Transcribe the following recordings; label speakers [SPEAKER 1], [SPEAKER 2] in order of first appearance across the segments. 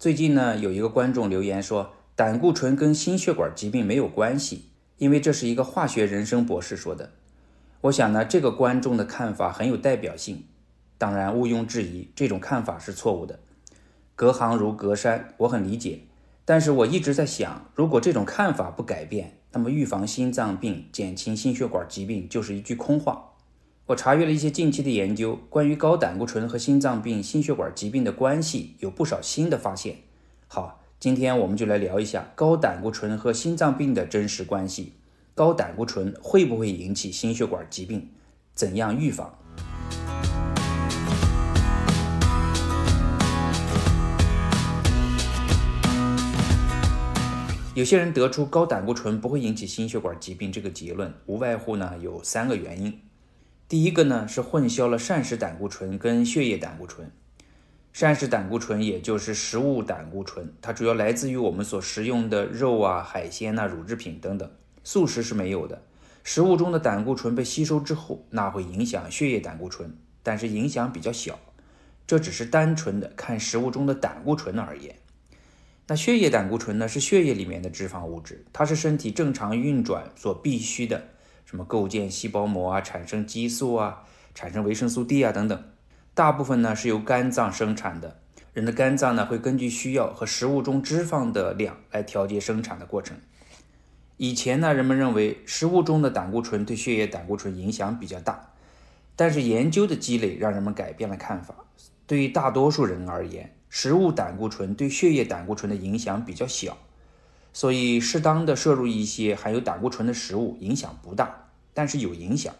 [SPEAKER 1] 最近呢，有一个观众留言说，胆固醇跟心血管疾病没有关系，因为这是一个化学人生博士说的。我想呢，这个观众的看法很有代表性。当然，毋庸置疑，这种看法是错误的。隔行如隔山，我很理解。但是我一直在想，如果这种看法不改变，那么预防心脏病、减轻心血管疾病就是一句空话。我查阅了一些近期的研究，关于高胆固醇和心脏病、心血管疾病的关系，有不少新的发现。好，今天我们就来聊一下高胆固醇和心脏病的真实关系。高胆固醇会不会引起心血管疾病？怎样预防？有些人得出高胆固醇不会引起心血管疾病这个结论，无外乎呢有三个原因。第一个呢是混淆了膳食胆固醇跟血液胆固醇。膳食胆固醇也就是食物胆固醇，它主要来自于我们所食用的肉啊、海鲜呐、乳制品等等，素食是没有的。食物中的胆固醇被吸收之后，那会影响血液胆固醇，但是影响比较小。这只是单纯的看食物中的胆固醇而言。那血液胆固醇呢是血液里面的脂肪物质，它是身体正常运转所必需的。什么构建细胞膜啊，产生激素啊，产生维生素 D 啊等等，大部分呢是由肝脏生产的。人的肝脏呢会根据需要和食物中脂肪的量来调节生产的过程。以前呢，人们认为食物中的胆固醇对血液胆固醇影响比较大，但是研究的积累让人们改变了看法。对于大多数人而言，食物胆固醇对血液胆固醇的影响比较小。所以，适当的摄入一些含有胆固醇的食物，影响不大，但是有影响。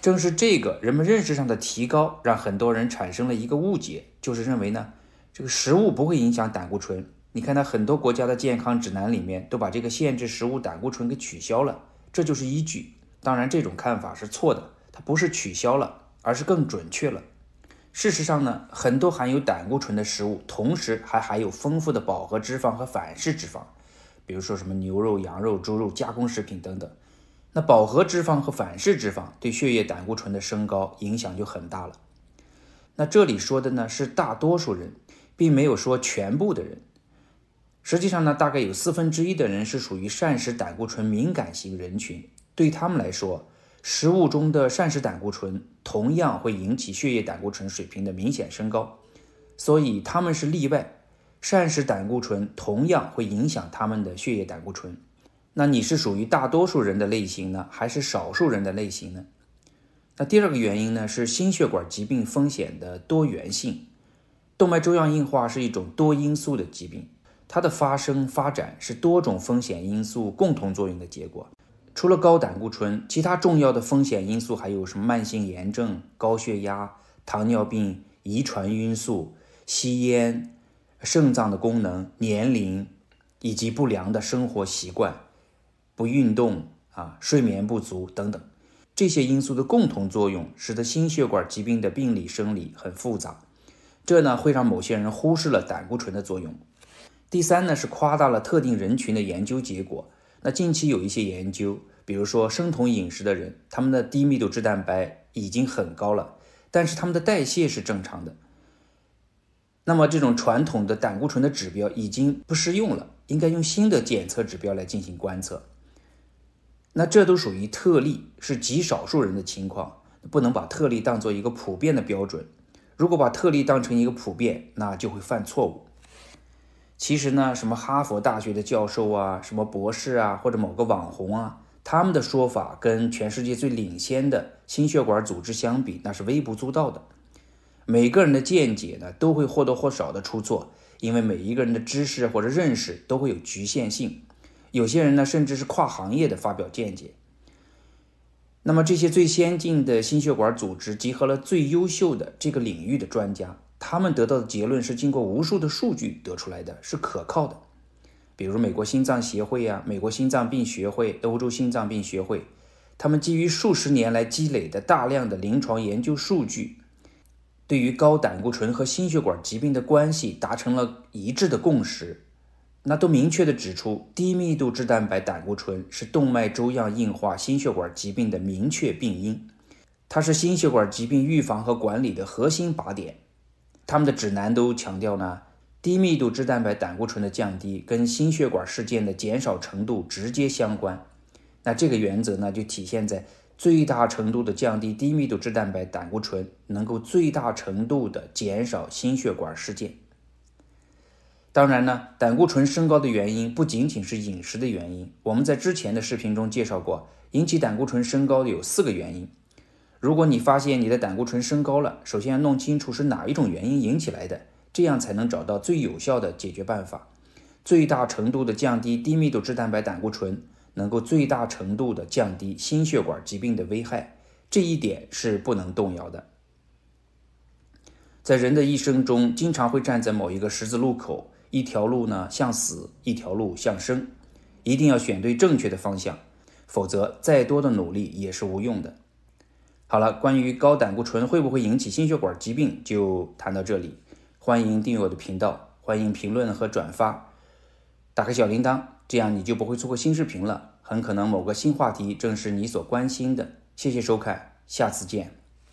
[SPEAKER 1] 正是这个人们认识上的提高，让很多人产生了一个误解，就是认为呢，这个食物不会影响胆固醇。你看，它很多国家的健康指南里面都把这个限制食物胆固醇给取消了，这就是依据。当然，这种看法是错的，它不是取消了，而是更准确了。事实上呢，很多含有胆固醇的食物，同时还含有丰富的饱和脂肪和反式脂肪，比如说什么牛肉、羊肉、猪肉、加工食品等等。那饱和脂肪和反式脂肪对血液胆固醇的升高影响就很大了。那这里说的呢是大多数人，并没有说全部的人。实际上呢，大概有四分之一的人是属于膳食胆固醇敏感型人群，对他们来说。食物中的膳食胆固醇同样会引起血液胆固醇水平的明显升高，所以他们是例外。膳食胆固醇同样会影响他们的血液胆固醇。那你是属于大多数人的类型呢，还是少数人的类型呢？那第二个原因呢，是心血管疾病风险的多元性。动脉粥样硬化是一种多因素的疾病，它的发生发展是多种风险因素共同作用的结果。除了高胆固醇，其他重要的风险因素还有什么？慢性炎症、高血压、糖尿病、遗传因素、吸烟、肾脏的功能、年龄，以及不良的生活习惯、不运动啊、睡眠不足等等，这些因素的共同作用，使得心血管疾病的病理生理很复杂。这呢，会让某些人忽视了胆固醇的作用。第三呢，是夸大了特定人群的研究结果。那近期有一些研究，比如说生酮饮食的人，他们的低密度脂蛋白已经很高了，但是他们的代谢是正常的。那么这种传统的胆固醇的指标已经不适用了，应该用新的检测指标来进行观测。那这都属于特例，是极少数人的情况，不能把特例当做一个普遍的标准。如果把特例当成一个普遍，那就会犯错误。其实呢，什么哈佛大学的教授啊，什么博士啊，或者某个网红啊，他们的说法跟全世界最领先的心血管组织相比，那是微不足道的。每个人的见解呢，都会或多或少的出错，因为每一个人的知识或者认识都会有局限性。有些人呢，甚至是跨行业的发表见解。那么这些最先进的心血管组织，集合了最优秀的这个领域的专家。他们得到的结论是经过无数的数据得出来的，是可靠的。比如美国心脏协会呀、美国心脏病学会、欧洲心脏病学会，他们基于数十年来积累的大量的临床研究数据，对于高胆固醇和心血管疾病的关系达成了一致的共识。那都明确的指出，低密度脂蛋白胆固醇是动脉粥样硬化、心血管疾病的明确病因，它是心血管疾病预防和管理的核心靶点。他们的指南都强调呢，低密度脂蛋白胆固醇的降低跟心血管事件的减少程度直接相关。那这个原则呢，就体现在最大程度的降低低密度脂蛋白胆固醇，能够最大程度的减少心血管事件。当然呢，胆固醇升高的原因不仅仅是饮食的原因。我们在之前的视频中介绍过，引起胆固醇升高的有四个原因。如果你发现你的胆固醇升高了，首先要弄清楚是哪一种原因引起来的，这样才能找到最有效的解决办法，最大程度的降低低密度脂蛋白胆固醇，能够最大程度的降低心血管疾病的危害，这一点是不能动摇的。在人的一生中，经常会站在某一个十字路口，一条路呢向死，一条路向生，一定要选对正确的方向，否则再多的努力也是无用的。好了，关于高胆固醇会不会引起心血管疾病，就谈到这里。欢迎订阅我的频道，欢迎评论和转发，打开小铃铛，这样你就不会错过新视频了。很可能某个新话题正是你所关心的。谢谢收看，下次见。